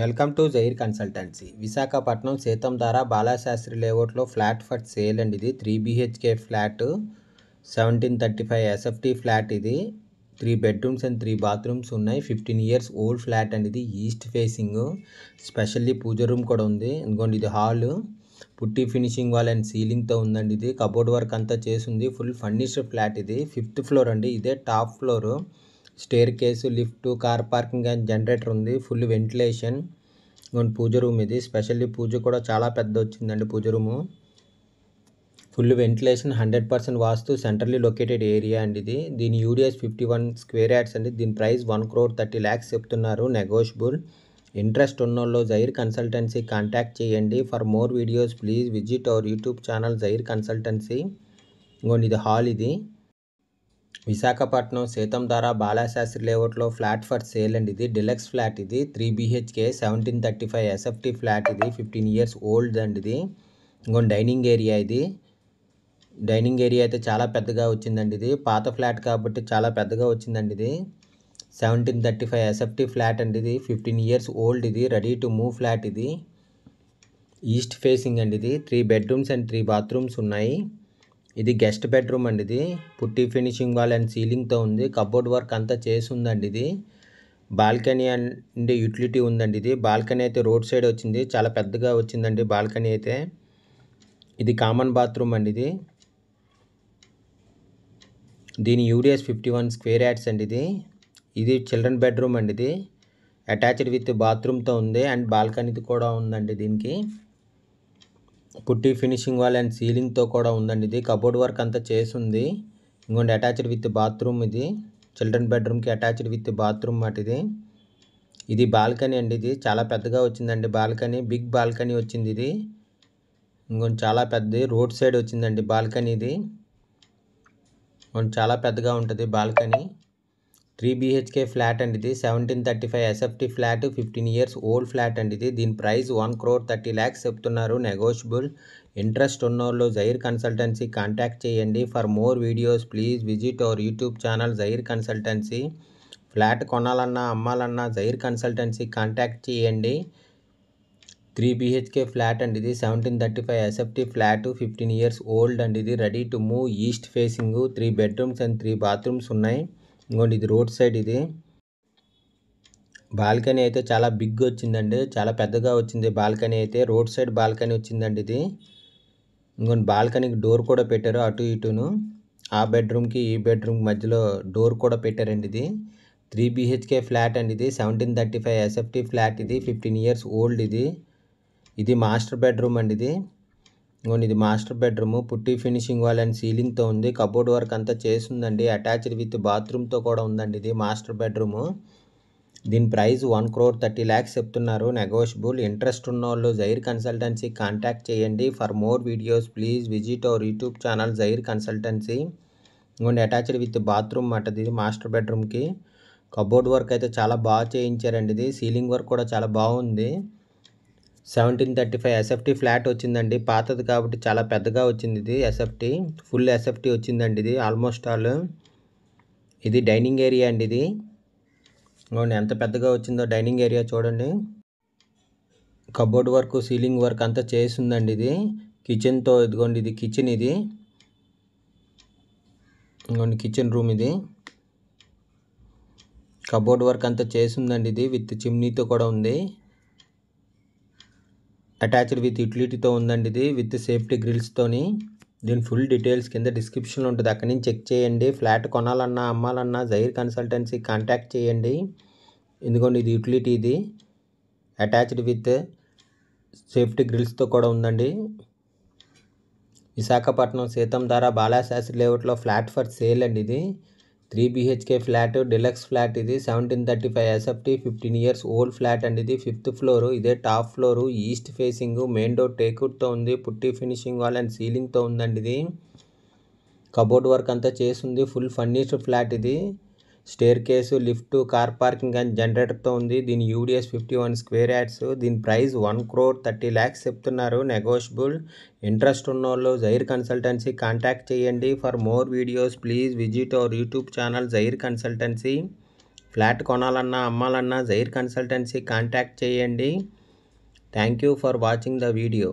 welcome to Zair consultancy Visakhapatnam Seethammadhara Balasastri లేఅవుట్లో flat for sale అండి ఇది three BHK flat seventeen thirty five SFT flat ఇది three bedrooms and three bathrooms ఉన్నాయి fifteen years old flat అండి ఇది east facing specially pooja room కూడా ఉంది ఎందుకంటే ఇది హాల్ పుట్టి ఫినిషింగ్ వాల్ అండ్ సీలింగ్తో ఉందండి ఇది కబోర్డ్ వర్క్ అంతా చేసింది ఫుల్ ఫర్నిష్డ్ ఫ్లాట్ ఇది ఫిఫ్త్ ఫ్లోర్ అండి ఇదే top floor staircase lift car parking and generator ఉంది ఫుల్ వెంటిలేషన్ ఇదిగోండి పూజ రూమ్ ఇది స్పెషల్లీ పూజ కూడా చాలా పెద్ద వచ్చిందండి pooja room full ventilation hundred percent vastu centrally located area అండి ఇది దీని UDS fifty one square yards అండి దీని price one crore thirty lakhs చెప్తున్నారు నెగోషియబుల్ ఇంట్రెస్ట్ ఉన్న వాళ్ళు జైర్ కన్సల్టెన్సీ కాంటాక్ట్ చేయండి for more videos please visit our YouTube channel Jair consultancy ఇంకోండి ఇది హాల్ ఇది విశాఖపట్నం సీతంధార బాలశాస్త్రి లేఅవుట్లో ఫ్లాట్ ఫర్ సేల్ అండి ఇది డిలక్స్ ఫ్లాట్ ఇది three BHK seventeen thirty five SFT flat ఇది ఫిఫ్టీన్ ఇయర్స్ ఓల్డ్ అండి ఇది ఇంకో డైనింగ్ ఏరియా ఇది డైనింగ్ ఏరియా అయితే చాలా పెద్దగా వచ్చిందండి ఇది పాత ఫ్లాట్ కాబట్టి చాలా పెద్దగా వచ్చిందండి ఇది seventeen thirty five SFT flat అండి ఇది ఫిఫ్టీన్ ఇయర్స్ ఓల్డ్ ఇది రెడీ టు మూవ్ ఫ్లాట్ ఇది ఈస్ట్ ఫేసింగ్ అండి ఇది three bedrooms and three bathrooms ఉన్నాయి ఇది గెస్ట్ బెడ్రూమ్ అండి ఇది పుట్టి ఫినిషింగ్ వాల్ అండ్ సీలింగ్తో ఉంది కబోర్డ్ వర్క్ అంతా చేసి ఉందండి ఇది బాల్కనీ అండ్ యూటిలిటీ ఉందండి ఇది బాల్కనీ అయితే రోడ్ సైడ్ వచ్చింది చాలా పెద్దగా వచ్చిందండి బాల్కనీ అయితే ఇది కామన్ బాత్రూమ్ అండి ఇది దీని UDS fifty one square yards అండి ఇది ఇది చిల్డ్రన్ బెడ్రూమ్ అండి ఇది అటాచ్డ్ విత్ బాత్రూమ్తో ఉంది అండ్ బాల్కనీది కూడా ఉందండి దీనికి పుట్టి ఫినిషింగ్ వాల్ అండ్ సీలింగ్తో కూడా ఉందండి ఇది కబోర్డ్ వర్క్ అంతా చేసింది ఇంకోటి అటాచ్డ్ విత్ బాత్రూమ్ ఇది చిల్డ్రన్ బెడ్రూమ్కి అటాచ్డ్ విత్ బాత్రూమ్ మాట ఇది ఇది బాల్కనీ అండి ఇది చాలా పెద్దగా వచ్చిందండి బాల్కనీ బిగ్ బాల్కనీ వచ్చింది ఇది ఇంకొంచెం చాలా పెద్దది రోడ్ సైడ్ వచ్చిందండి బాల్కనీ ఇది చాలా పెద్దగా ఉంటుంది బాల్కనీ త్రీ బీహెచ్కే ఫ్లాట్ అండి ఇది seventeen thirty five SFT flat fifteen years old flat అండి ఇది దీని price one crore thirty lakhs చెప్తున్నారు నెగోషియబుల్ ఇంట్రెస్ట్ ఉన్నోళ్ళు జైర్ కన్సల్టెన్సీ కాంటాక్ట్ చేయండి for more videos please visit our YouTube channel Jair consultancy flat కొనాలన్నా అమ్మాలన్నా జైర్ కన్సల్టెన్సీ కాంటాక్ట్ చేయండి త్రీ బీహెచ్కే ఫ్లాట్ అండి ఇది seventeen thirty five SFT flat fifteen years old అండి ఇది ready to move east facing three bedrooms and three bathrooms ఉన్నాయి ఇంకోటి ఇది రోడ్ సైడ్ ఇది బాల్కనీ అయితే చాలా బిగ్ వచ్చిందండి చాలా పెద్దగా వచ్చింది బాల్కనీ అయితే రోడ్ సైడ్ బాల్కనీ వచ్చిందండి ఇది ఇంకొని బాల్కనీకి డోర్ కూడా పెట్టారు అటు ఇటును ఆ బెడ్రూమ్కి ఈ బెడ్రూమ్ మధ్యలో డోర్ కూడా పెట్టారండి ఇది త్రీ బీహెచ్కే ఫ్లాట్ అండి ఇది seventeen thirty five SFT flat ఇది ఫిఫ్టీన్ ఇయర్స్ ఓల్డ్ ఇది ఇది మాస్టర్ బెడ్రూమ్ అండి ఇది ఇది master bedroom putty finishing wall and సీలింగ్తో ఉంది కబోర్డ్ వర్క్ అంతా చేసిందండి అటాచ్డ్ విత్ బాత్రూమ్తో కూడా ఉందండి ఇది మాస్టర్ బెడ్రూమ్ దీని price one crore thirty lakhs చెప్తున్నారు నెగోషియబుల్ ఇంట్రెస్ట్ ఉన్న వాళ్ళు జైర్ కన్సల్టెన్సీ కాంటాక్ట్ చేయండి for more videos please visit our YouTube channel Jair consultancy ఇంకొండి అటాచ్డ్ విత్ బాత్రూమ్ అన్నమాట ఇది మాస్టర్ బెడ్రూమ్కి కబోర్డ్ వర్క్ అయితే చాలా బాగా చేయించారండి ఇది సీలింగ్ వర్క్ కూడా చాలా బాగుంది seventeen thirty five SFT flat వచ్చిందండి పాతది కాబట్టి చాలా పెద్దగా వచ్చింది ఇది ఎస్ఎఫ్టీ ఫుల్ ఎస్ఎఫ్టీ వచ్చిందండి ఇది ఆల్మోస్ట్ ఆల్ ఇది డైనింగ్ ఏరియా అండి ఇది అవును ఎంత పెద్దగా వచ్చిందో డైనింగ్ ఏరియా చూడండి కబోర్డ్ వర్క్ సీలింగ్ వర్క్ అంతా చేసిందండి ఇది కిచెన్తో ఇదిగోండి ఇది కిచెన్ ఇది ఇదిగోండి కిచెన్ రూమ్ ఇది కబోర్డ్ వర్క్ అంతా చేసిందండి ఇది విత్ చిమ్నీతో కూడా ఉంది అటాచ్డ్ విత్ యూటిలిటీతో ఉందండి ఇది విత్ సేఫ్టీ గ్రిల్స్తోని దీని ఫుల్ డీటెయిల్స్ కింద డిస్క్రిప్షన్లో ఉంటుంది అక్కడి నుంచి చెక్ చేయండి ఫ్లాట్ కొనాలన్నా అమ్మాలన్నా జైర్ కన్సల్టెన్సీ కాంటాక్ట్ చేయండి ఎందుకంటే ఇది యూటిలిటీ ఇది అటాచ్డ్ విత్ సేఫ్టీ గ్రిల్స్తో కూడా ఉందండి విశాఖపట్నం ద్వారా బాలాశాస్త్రి లేఅవుట్లో ఫ్లాట్ ఫర్ సేల్ అండి ఇది three BHK flat deluxe flat ఇది seventeen thirty five SFT fifteen years old flat అండి ఇది ఫిఫ్త్ ఫ్లోర్ ఇదే top floor east facing main door టేకుడ్తో ఉంది పుట్టి ఫినిషింగ్ వాల్ అండ్ సీలింగ్తో ఉందండి ఇది కబోర్డ్ వర్క్ అంతా చేసింది ఫుల్ ఫర్నిష్డ్ ఫ్లాట్ ఇది staircase lift car parking and జనరేటర్తో ఉంది దీని UDS fifty one square yards దీని price one crore thirty lakhs చెప్తున్నారు నెగోషియబుల్ ఇంట్రెస్ట్ ఉన్న వాళ్ళు జైర్ కన్సల్టెన్సీ కాంటాక్ట్ చేయండి for more videos please visit our YouTube channel Jair consultancy flat కొనాలన్నా అమ్మాలన్నా జైర్ కన్సల్టెన్సీ కాంటాక్ట్ చేయండి thank you for watching the video